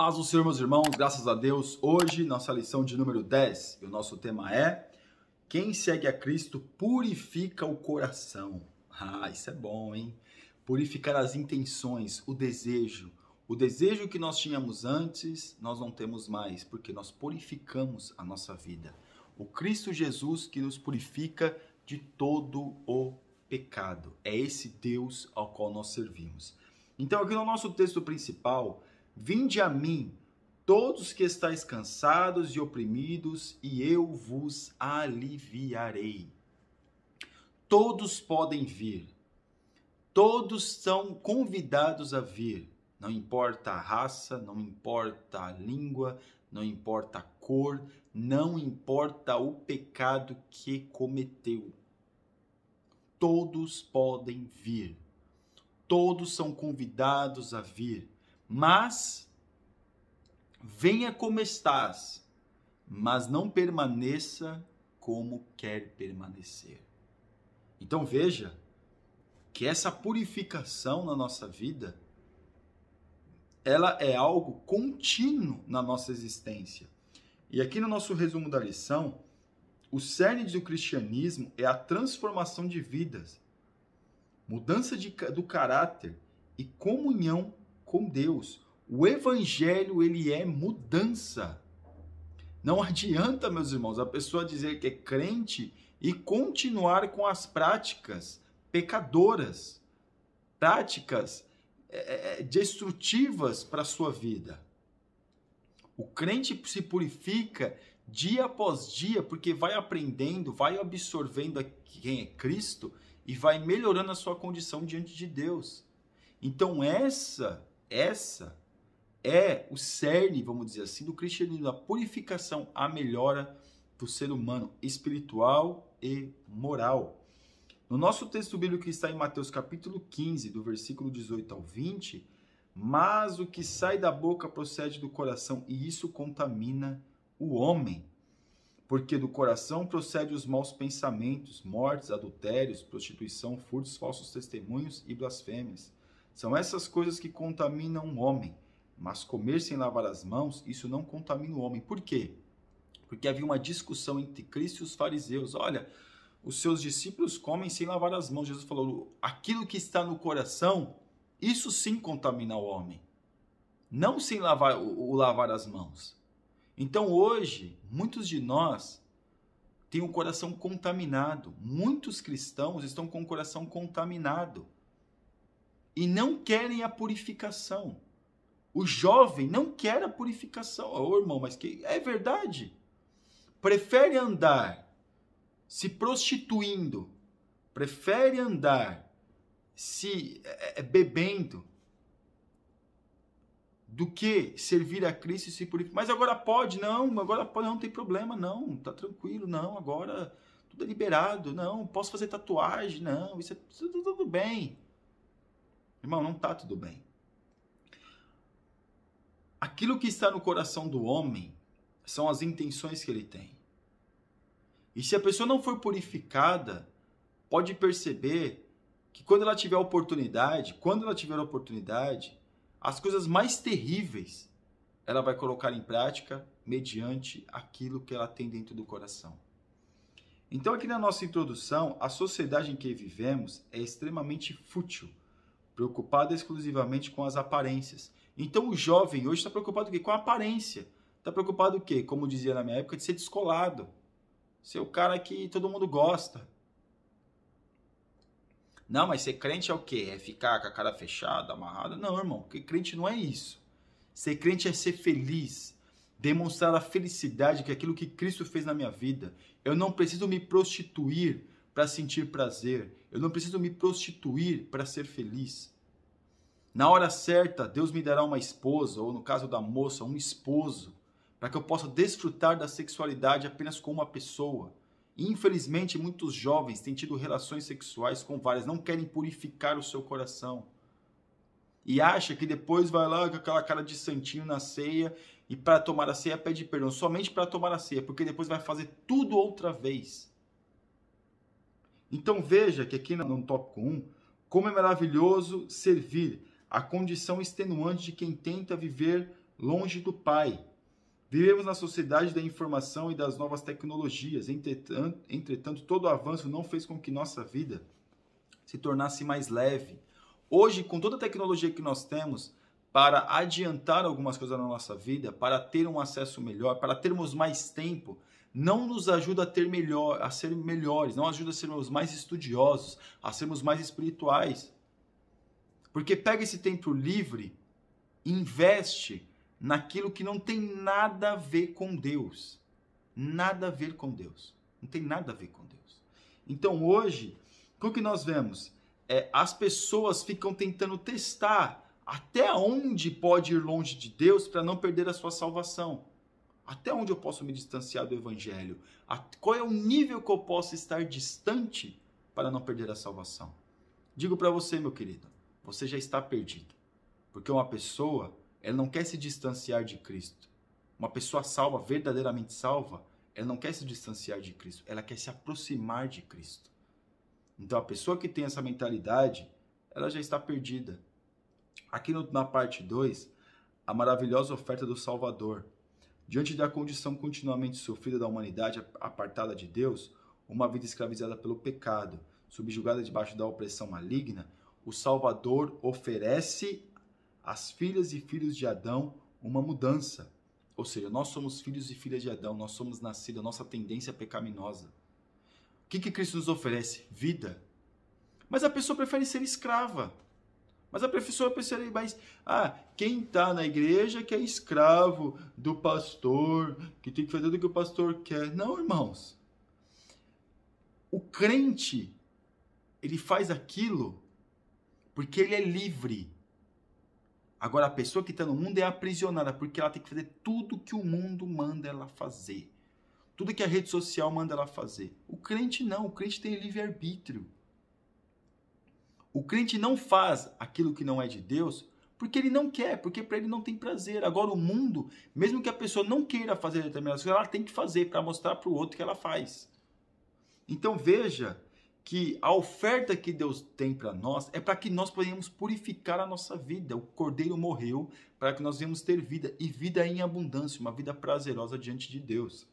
Paz do Senhor, meus irmãos, graças a Deus. Hoje, nossa lição de número 10 e o nosso tema é Quem segue a Cristo purifica o coração. Ah, isso é bom, hein? Purificar as intenções, o desejo. O desejo que nós tínhamos antes, nós não temos mais, porque nós purificamos a nossa vida. O Cristo Jesus que nos purifica de todo o pecado. É esse Deus ao qual nós servimos. Então, aqui no nosso texto principal, Vinde a mim, todos que estáis cansados e oprimidos, e eu vos aliviarei. Todos podem vir. Todos são convidados a vir. Não importa a raça, não importa a língua, não importa a cor, não importa o pecado que cometeu. Todos podem vir. Todos são convidados a vir mas venha como estás, mas não permaneça como quer permanecer. Então veja que essa purificação na nossa vida ela é algo contínuo na nossa existência. E aqui no nosso resumo da lição, o cerne do cristianismo é a transformação de vidas, mudança de, do caráter e comunhão com Deus. O evangelho ele é mudança. Não adianta, meus irmãos, a pessoa dizer que é crente e continuar com as práticas pecadoras, práticas é, é, é, destrutivas para a sua vida. O crente se purifica dia após dia, porque vai aprendendo, vai absorvendo quem é Cristo e vai melhorando a sua condição diante de Deus. Então, essa essa é o cerne, vamos dizer assim, do cristianismo, a purificação, a melhora do ser humano espiritual e moral. No nosso texto bíblico que está em Mateus capítulo 15, do versículo 18 ao 20, mas o que sai da boca procede do coração, e isso contamina o homem. Porque do coração procedem os maus pensamentos, mortes, adultérios, prostituição, furtos, falsos testemunhos e blasfêmias. São essas coisas que contaminam o homem. Mas comer sem lavar as mãos, isso não contamina o homem. Por quê? Porque havia uma discussão entre Cristo e os fariseus. Olha, os seus discípulos comem sem lavar as mãos. Jesus falou: aquilo que está no coração, isso sim contamina o homem. Não sem lavar o, o lavar as mãos. Então hoje, muitos de nós têm o um coração contaminado. Muitos cristãos estão com o coração contaminado e não querem a purificação. O jovem não quer a purificação. Ô oh, irmão, mas que é verdade. Prefere andar se prostituindo, prefere andar se é, é, é, bebendo do que servir a Cristo e se purificar. Mas agora pode, não, agora pode, não tem problema, não, tá tranquilo, não, agora tudo é liberado, não, posso fazer tatuagem, não, isso é tudo, tudo bem. Irmão, não está tudo bem. Aquilo que está no coração do homem são as intenções que ele tem. E se a pessoa não for purificada, pode perceber que quando ela tiver oportunidade, quando ela tiver oportunidade, as coisas mais terríveis ela vai colocar em prática mediante aquilo que ela tem dentro do coração. Então, aqui na nossa introdução, a sociedade em que vivemos é extremamente fútil preocupada exclusivamente com as aparências. Então o jovem hoje está preocupado com o quê? a aparência. Está preocupado o quê? Como dizia na minha época, de ser descolado. Ser o cara que todo mundo gosta. Não, mas ser crente é o quê? É ficar com a cara fechada, amarrada? Não, irmão, porque crente não é isso. Ser crente é ser feliz, demonstrar a felicidade que é aquilo que Cristo fez na minha vida. Eu não preciso me prostituir para sentir prazer. Eu não preciso me prostituir para ser feliz. Na hora certa, Deus me dará uma esposa, ou no caso da moça, um esposo, para que eu possa desfrutar da sexualidade apenas com uma pessoa. Infelizmente, muitos jovens têm tido relações sexuais com várias, não querem purificar o seu coração. E acha que depois vai lá com aquela cara de santinho na ceia e para tomar a ceia pede perdão, somente para tomar a ceia, porque depois vai fazer tudo outra vez. Então veja que aqui no tópico 1, como é maravilhoso servir a condição extenuante de quem tenta viver longe do Pai. Vivemos na sociedade da informação e das novas tecnologias, entretanto, entretanto todo o avanço não fez com que nossa vida se tornasse mais leve. Hoje, com toda a tecnologia que nós temos, para adiantar algumas coisas na nossa vida, para ter um acesso melhor, para termos mais tempo, não nos ajuda a ter melhor, a ser melhores, não ajuda a sermos mais estudiosos, a sermos mais espirituais. Porque pega esse tempo livre, investe naquilo que não tem nada a ver com Deus. Nada a ver com Deus. Não tem nada a ver com Deus. Então hoje, o que nós vemos? É, as pessoas ficam tentando testar até onde pode ir longe de Deus para não perder a sua salvação. Até onde eu posso me distanciar do Evangelho? Qual é o nível que eu posso estar distante para não perder a salvação? Digo para você, meu querido, você já está perdido. Porque uma pessoa, ela não quer se distanciar de Cristo. Uma pessoa salva, verdadeiramente salva, ela não quer se distanciar de Cristo, ela quer se aproximar de Cristo. Então a pessoa que tem essa mentalidade, ela já está perdida. Aqui no, na parte 2, a maravilhosa oferta do Salvador. Diante da condição continuamente sofrida da humanidade apartada de Deus, uma vida escravizada pelo pecado, subjugada debaixo da opressão maligna, o Salvador oferece às filhas e filhos de Adão uma mudança. Ou seja, nós somos filhos e filhas de Adão, nós somos nascidos, nossa tendência é pecaminosa. O que, que Cristo nos oferece? Vida. Mas a pessoa prefere ser escrava. Mas a professora pensaria, mas ah, quem está na igreja que é escravo do pastor, que tem que fazer do que o pastor quer. Não, irmãos. O crente, ele faz aquilo porque ele é livre. Agora, a pessoa que está no mundo é aprisionada porque ela tem que fazer tudo que o mundo manda ela fazer. Tudo que a rede social manda ela fazer. O crente não, o crente tem livre-arbítrio. O crente não faz aquilo que não é de Deus porque ele não quer, porque para ele não tem prazer. Agora, o mundo, mesmo que a pessoa não queira fazer determinadas coisas, ela tem que fazer para mostrar para o outro que ela faz. Então, veja que a oferta que Deus tem para nós é para que nós possamos purificar a nossa vida. O cordeiro morreu para que nós venhamos ter vida e vida em abundância, uma vida prazerosa diante de Deus.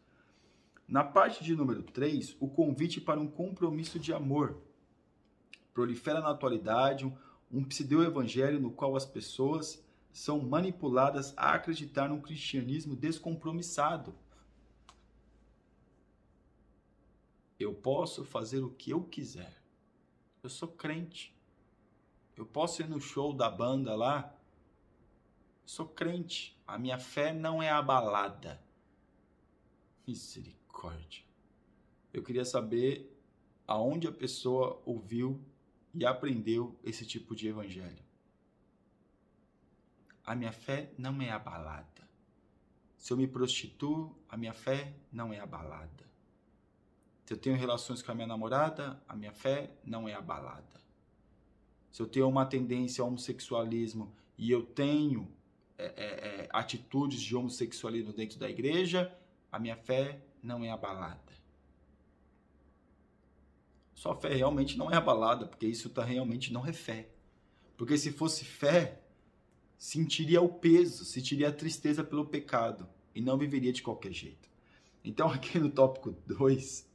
Na parte de número 3, o convite para um compromisso de amor prolifera na atualidade um, um pseudo-evangelho no qual as pessoas são manipuladas a acreditar num cristianismo descompromissado. Eu posso fazer o que eu quiser. Eu sou crente. Eu posso ir no show da banda lá. Eu sou crente. A minha fé não é abalada. Misericórdia. Eu queria saber aonde a pessoa ouviu e aprendeu esse tipo de evangelho. A minha fé não é abalada. Se eu me prostituo, a minha fé não é abalada. Se eu tenho relações com a minha namorada, a minha fé não é abalada. Se eu tenho uma tendência ao homossexualismo e eu tenho é, é, é atitudes de homossexualismo dentro da igreja, a minha fé não é abalada sua fé realmente não é abalada, porque isso tá, realmente não é fé. Porque se fosse fé, sentiria o peso, sentiria a tristeza pelo pecado e não viveria de qualquer jeito. Então, aqui no tópico 2,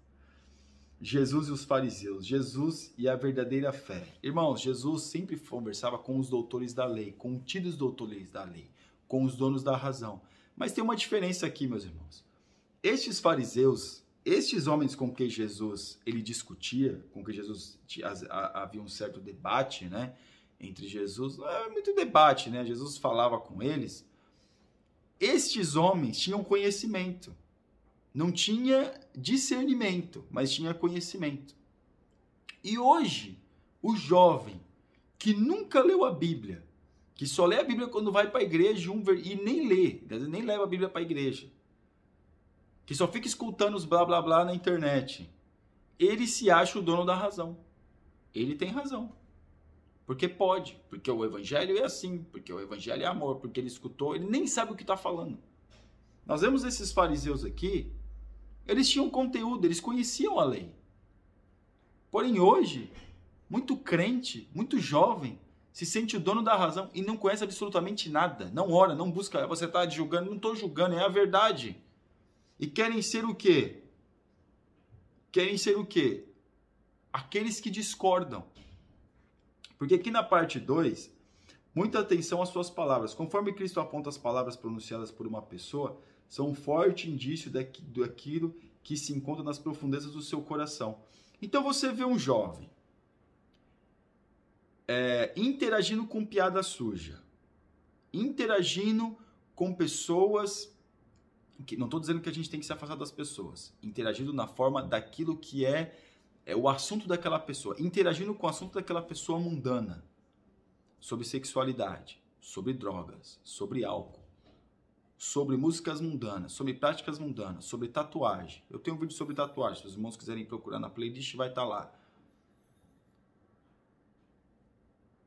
Jesus e os fariseus, Jesus e a verdadeira fé. Irmãos, Jesus sempre conversava com os doutores da lei, com tidos doutores da lei, com os donos da razão. Mas tem uma diferença aqui, meus irmãos. Estes fariseus estes homens com que Jesus ele discutia, com que Jesus havia um certo debate, né, entre Jesus, não era é muito debate, né? Jesus falava com eles. Estes homens tinham conhecimento. Não tinha discernimento, mas tinha conhecimento. E hoje, o jovem que nunca leu a Bíblia, que só lê a Bíblia quando vai para a igreja um, e nem lê, nem leva a Bíblia para a igreja, que só fica escutando os blá blá blá na internet, ele se acha o dono da razão. Ele tem razão. Porque pode, porque o evangelho é assim, porque o evangelho é amor, porque ele escutou, ele nem sabe o que está falando. Nós vemos esses fariseus aqui, eles tinham conteúdo, eles conheciam a lei. Porém, hoje, muito crente, muito jovem, se sente o dono da razão e não conhece absolutamente nada. Não ora, não busca. Ah, você está julgando, não estou julgando, é a verdade. E querem ser o quê? Querem ser o quê? Aqueles que discordam. Porque aqui na parte 2, muita atenção às suas palavras. Conforme Cristo aponta as palavras pronunciadas por uma pessoa, são um forte indício daquilo que se encontra nas profundezas do seu coração. Então você vê um jovem é, interagindo com piada suja, interagindo com pessoas que, não estou dizendo que a gente tem que se afastar das pessoas, interagindo na forma daquilo que é, é o assunto daquela pessoa, interagindo com o assunto daquela pessoa mundana, sobre sexualidade, sobre drogas, sobre álcool, sobre músicas mundanas, sobre práticas mundanas, sobre tatuagem. Eu tenho um vídeo sobre tatuagem, se os irmãos quiserem procurar na playlist, vai estar tá lá.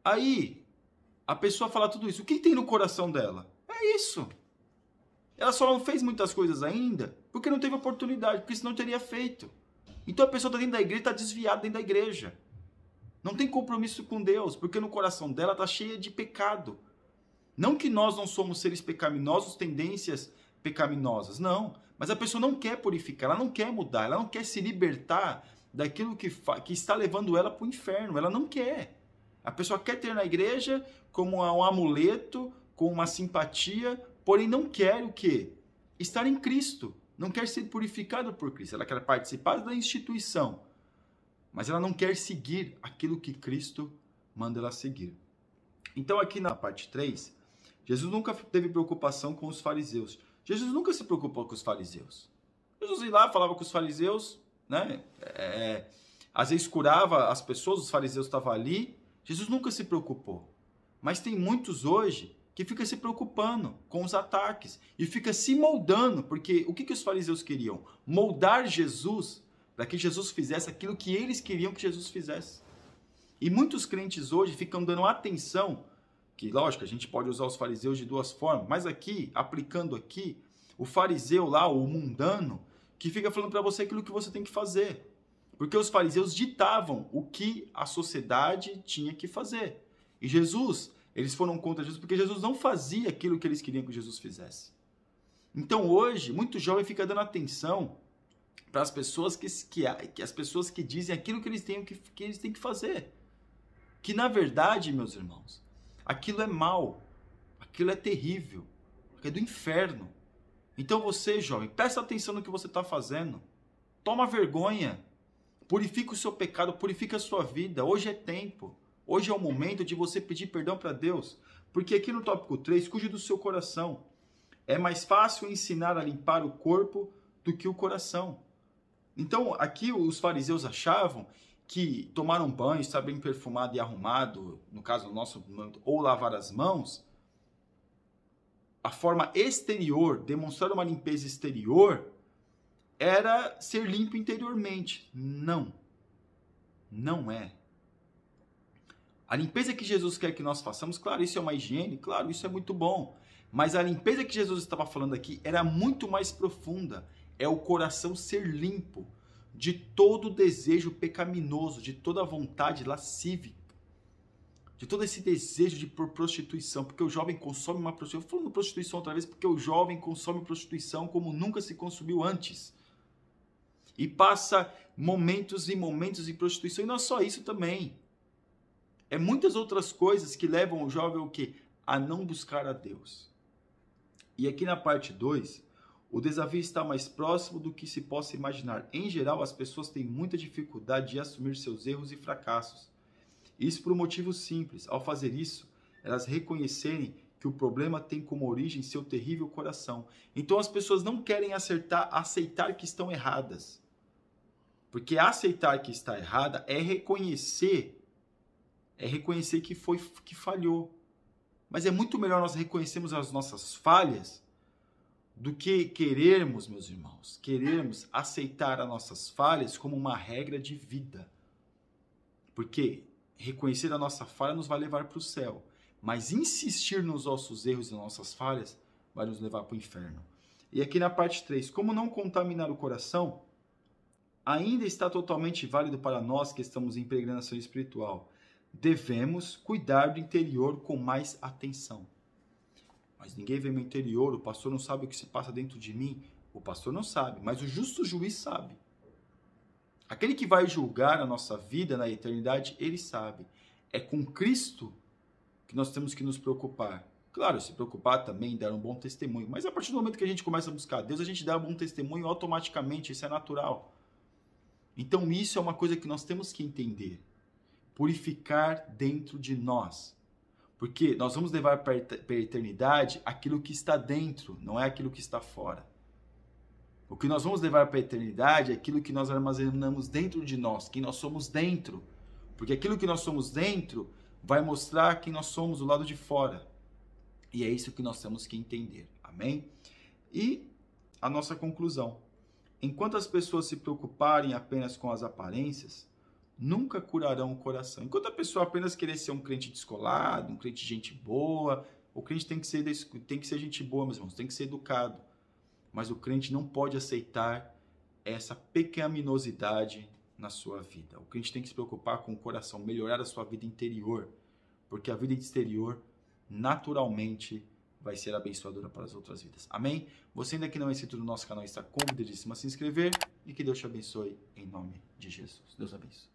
Aí, a pessoa fala tudo isso. O que tem no coração dela? É isso. Ela só não fez muitas coisas ainda porque não teve oportunidade, porque senão teria feito. Então a pessoa está dentro da igreja, está desviada dentro da igreja. Não tem compromisso com Deus, porque no coração dela está cheia de pecado. Não que nós não somos seres pecaminosos, tendências pecaminosas, não. Mas a pessoa não quer purificar, ela não quer mudar, ela não quer se libertar daquilo que, que está levando ela para o inferno. Ela não quer. A pessoa quer ter na igreja como um amuleto, com uma simpatia, porém não quer o quê? Estar em Cristo, não quer ser purificada por Cristo, ela quer participar da instituição, mas ela não quer seguir aquilo que Cristo manda ela seguir. Então, aqui na parte 3, Jesus nunca teve preocupação com os fariseus. Jesus nunca se preocupou com os fariseus. Jesus ia lá, falava com os fariseus, né? É, é às vezes curava as pessoas, os fariseus estavam ali. Jesus nunca se preocupou. Mas tem muitos hoje que fica se preocupando com os ataques e fica se moldando, porque o que, que os fariseus queriam? Moldar Jesus para que Jesus fizesse aquilo que eles queriam que Jesus fizesse. E muitos crentes hoje ficam dando atenção, que lógico, a gente pode usar os fariseus de duas formas, mas aqui, aplicando aqui, o fariseu lá, o mundano, que fica falando para você aquilo que você tem que fazer. Porque os fariseus ditavam o que a sociedade tinha que fazer. E Jesus eles foram contra Jesus porque Jesus não fazia aquilo que eles queriam que Jesus fizesse. Então hoje, muito jovem fica dando atenção para as pessoas que, que, que, as pessoas que dizem aquilo que eles têm que, que eles têm que fazer. Que na verdade, meus irmãos, aquilo é mal, aquilo é terrível, é do inferno. Então você, jovem, presta atenção no que você está fazendo. Toma vergonha. Purifica o seu pecado, purifica a sua vida. Hoje é tempo. Hoje é o momento de você pedir perdão para Deus, porque aqui no tópico 3, cuide do seu coração. É mais fácil ensinar a limpar o corpo do que o coração. Então, aqui os fariseus achavam que tomar um banho, estar bem perfumado e arrumado, no caso do nosso, ou lavar as mãos, a forma exterior, demonstrar uma limpeza exterior, era ser limpo interiormente. Não. Não é. A limpeza que Jesus quer que nós façamos, claro, isso é uma higiene, claro, isso é muito bom. Mas a limpeza que Jesus estava falando aqui era muito mais profunda. É o coração ser limpo de todo desejo pecaminoso, de toda vontade lascívica, de todo esse desejo de por prostituição, porque o jovem consome uma prostituição. Falando prostituição outra vez, porque o jovem consome prostituição como nunca se consumiu antes. E passa momentos e momentos em prostituição, e não é só isso também é muitas outras coisas que levam o jovem o quê? A não buscar a Deus. E aqui na parte 2, o desafio está mais próximo do que se possa imaginar. Em geral, as pessoas têm muita dificuldade de assumir seus erros e fracassos. Isso por um motivo simples. Ao fazer isso, elas reconhecerem que o problema tem como origem seu terrível coração. Então as pessoas não querem acertar, aceitar que estão erradas. Porque aceitar que está errada é reconhecer é reconhecer que foi que falhou. Mas é muito melhor nós reconhecermos as nossas falhas do que querermos, meus irmãos, querermos aceitar as nossas falhas como uma regra de vida. Porque reconhecer a nossa falha nos vai levar para o céu, mas insistir nos nossos erros e nas nossas falhas vai nos levar para o inferno. E aqui na parte 3, como não contaminar o coração, ainda está totalmente válido para nós que estamos em peregrinação espiritual devemos cuidar do interior com mais atenção. Mas ninguém vê meu interior, o pastor não sabe o que se passa dentro de mim. O pastor não sabe, mas o justo juiz sabe. Aquele que vai julgar a nossa vida na eternidade, ele sabe. É com Cristo que nós temos que nos preocupar. Claro, se preocupar também, dar um bom testemunho. Mas a partir do momento que a gente começa a buscar Deus, a gente dá um bom testemunho automaticamente, isso é natural. Então, isso é uma coisa que nós temos que entender purificar dentro de nós. Porque nós vamos levar para a eternidade aquilo que está dentro, não é aquilo que está fora. O que nós vamos levar para a eternidade é aquilo que nós armazenamos dentro de nós, quem nós somos dentro. Porque aquilo que nós somos dentro vai mostrar quem nós somos do lado de fora. E é isso que nós temos que entender. Amém? E a nossa conclusão. Enquanto as pessoas se preocuparem apenas com as aparências, nunca curarão o coração. Enquanto a pessoa apenas querer ser um crente descolado, um crente gente boa, o crente tem que ser, tem que ser gente boa, meus irmãos, tem que ser educado. Mas o crente não pode aceitar essa pecaminosidade na sua vida. O crente tem que se preocupar com o coração, melhorar a sua vida interior, porque a vida exterior naturalmente vai ser abençoadora para as outras vidas. Amém? Você ainda que não é inscrito no nosso canal está convidadíssimo a se inscrever e que Deus te abençoe em nome de Jesus. Deus abençoe.